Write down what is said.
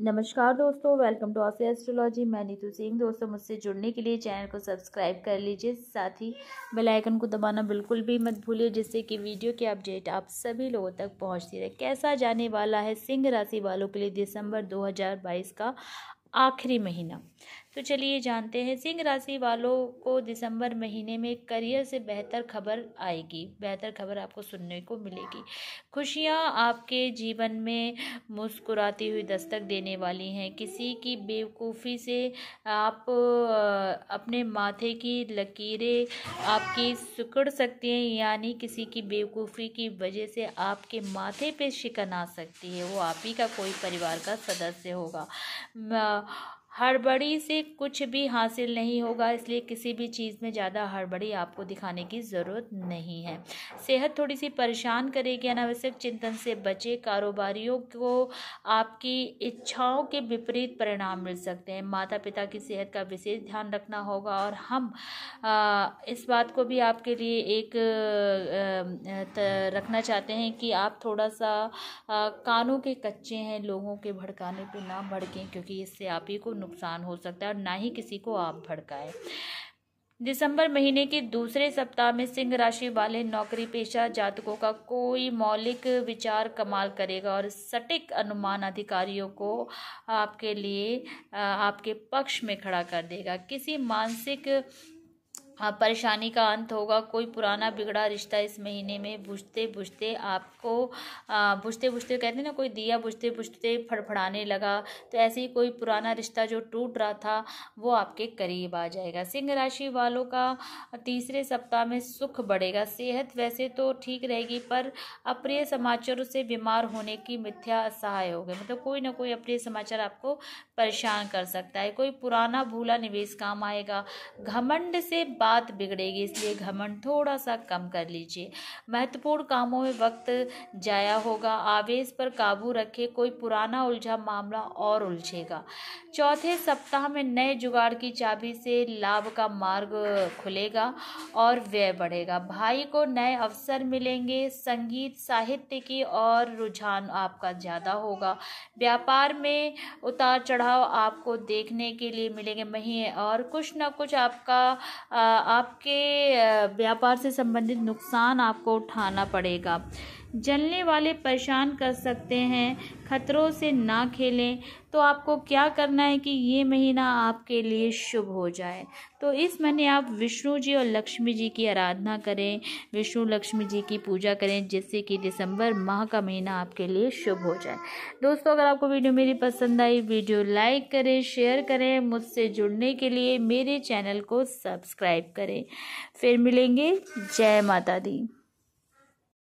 नमस्कार दोस्तों welcome two of astrology मैं नीतू सिंह दोस्तों मुझसे जुड़ने के लिए चैनल को सब्सक्राइब कर लीजिए साथ ही बेल आइकन को दबाना बिल्कुल भी मत भूलिए जिससे कि वीडियो की अपडेट आप सभी लोगों तक पहुंचती रहे कैसा जाने वाला है सिंह राशि वालों के लिए दिसंबर 2022 का आखिरी महीना तो चलिए जानते हैं सिंह राशि वालों को दिसंबर महीने में करियर से बेहतर खबर आएगी बेहतर खबर आपको सुनने को मिलेगी खुशियाँ आपके जीवन में मुस्कुराती हुई दस्तक देने वाली हैं किसी की बेवकूफ़ी से आप अपने माथे की लकीरें आपकी सुकड़ सकती हैं यानी किसी की बेवकूफ़ी की वजह से आपके माथे पे शिकन आ सकती है वो आप ही का कोई परिवार का सदस्य होगा हड़बड़ी से कुछ भी हासिल नहीं होगा इसलिए किसी भी चीज़ में ज़्यादा हड़बड़ी आपको दिखाने की ज़रूरत नहीं है सेहत थोड़ी सी परेशान करेगी अनावश्यक चिंतन से बचे कारोबारियों को आपकी इच्छाओं के विपरीत परिणाम मिल सकते हैं माता पिता की सेहत का विशेष ध्यान रखना होगा और हम इस बात को भी आपके लिए एक रखना चाहते हैं कि आप थोड़ा सा कानों के कच्चे हैं लोगों के भड़काने पर ना भड़कें क्योंकि इससे आप ही को नुकसान हो सकता है और ना ही किसी को आप भड़काए दिसंबर महीने के दूसरे सप्ताह में सिंह राशि वाले नौकरी पेशा जातकों का कोई मौलिक विचार कमाल करेगा और सटीक अनुमान अधिकारियों को आपके लिए आपके पक्ष में खड़ा कर देगा किसी मानसिक हाँ, परेशानी का अंत होगा कोई पुराना बिगड़ा रिश्ता इस महीने में बुझते बुझते आपको बुझते बुझते कहते हैं ना कोई दिया बुझते बुझते फड़फड़ाने लगा तो ऐसे ही कोई पुराना रिश्ता जो टूट रहा था वो आपके करीब आ जाएगा सिंह राशि वालों का तीसरे सप्ताह में सुख बढ़ेगा सेहत वैसे तो ठीक रहेगी पर अप्रिय समाचारों से बीमार होने की मिथ्या असहाय हो गए मतलब कोई ना कोई अप्रिय समाचार आपको परेशान कर सकता है कोई पुराना भूला निवेश काम आएगा घमंड से बात बात बिगड़ेगी इसलिए घमंड थोड़ा सा कम कर लीजिए महत्वपूर्ण कामों में वक्त जाया होगा आवेश पर काबू रखें कोई पुराना उलझा मामला और उलझेगा चौथे सप्ताह में नए जुगाड़ की चाबी से लाभ का मार्ग खुलेगा और व्यय बढ़ेगा भाई को नए अवसर मिलेंगे संगीत साहित्य की और रुझान आपका ज़्यादा होगा व्यापार में उतार चढ़ाव आपको देखने के लिए मिलेंगे महीने और कुछ ना कुछ आपका आपके व्यापार से संबंधित नुकसान आपको उठाना पड़ेगा जलने वाले परेशान कर सकते हैं खतरों से ना खेलें तो आपको क्या करना है कि ये महीना आपके लिए शुभ हो जाए तो इस महीने आप विष्णु जी और लक्ष्मी जी की आराधना करें विष्णु लक्ष्मी जी की पूजा करें जिससे कि दिसंबर माह का महीना आपके लिए शुभ हो जाए दोस्तों अगर आपको वीडियो मेरी पसंद आई वीडियो लाइक करें शेयर करें मुझसे जुड़ने के लिए मेरे चैनल को सब्सक्राइब करें फिर मिलेंगे जय माता दी